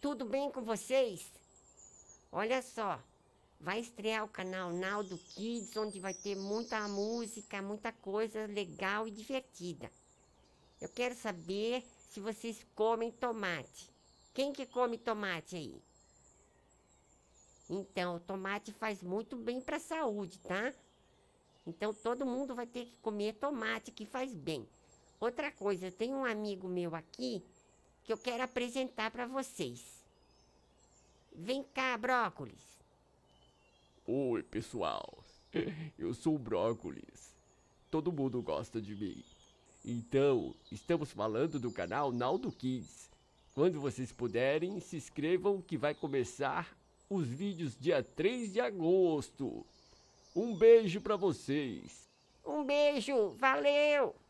Tudo bem com vocês? Olha só, vai estrear o canal Naldo Kids, onde vai ter muita música, muita coisa legal e divertida. Eu quero saber se vocês comem tomate. Quem que come tomate aí? Então, o tomate faz muito bem para a saúde, tá? Então, todo mundo vai ter que comer tomate, que faz bem. Outra coisa, tem um amigo meu aqui que eu quero apresentar para vocês. Vem cá, brócolis. Oi, pessoal. Eu sou o brócolis. Todo mundo gosta de mim. Então, estamos falando do canal Naldo Kids. Quando vocês puderem, se inscrevam que vai começar os vídeos dia 3 de agosto. Um beijo para vocês. Um beijo, valeu!